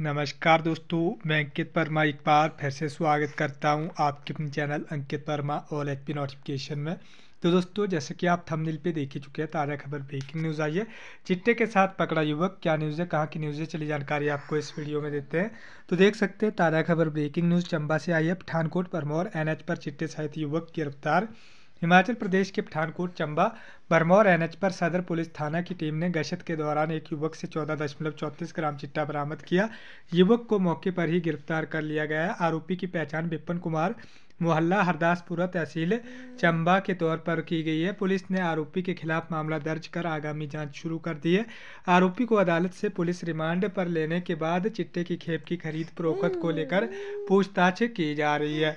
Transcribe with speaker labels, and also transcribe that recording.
Speaker 1: नमस्कार दोस्तों मैं अंकित वर्मा एक बार फिर से स्वागत करता हूं आपके अपने channel Ankit Verma all H P notification में तो दोस्तों जैसे कि आप थंबनेल पे देख ही चुके हैं ताज़ा खबर ब्रेकिंग न्यूज़ आई है चिट्टे के साथ पकड़ा युवक क्या न्यूज़ है कहाँ की न्यूज़ है चली जानकारी आपको इस वीडियो में देते हैं तो देख सकते हैं ताज़ा खबर ब्रेकिंग न्यूज़ चंबा से आई है पठानकोट परमौर एन पर चिट्टे सहित युवक गिरफ्तार हिमाचल प्रदेश के पठानकोट चंबा बरमौर एनएच पर सदर पुलिस थाना की टीम ने गश्त के दौरान एक युवक से चौदह दशमलव चौंतीस ग्राम चिट्टा बरामद किया युवक को मौके पर ही गिरफ्तार कर लिया गया आरोपी की पहचान बिपन कुमार मोहल्ला हरदासपुरा तहसील चंबा के तौर पर की गई है पुलिस ने आरोपी के खिलाफ मामला दर्ज कर आगामी जांच शुरू कर दी है आरोपी को अदालत से पुलिस रिमांड पर लेने के बाद चिट्टे की खेप की खरीद प्रोकत को लेकर पूछताछ की जा रही है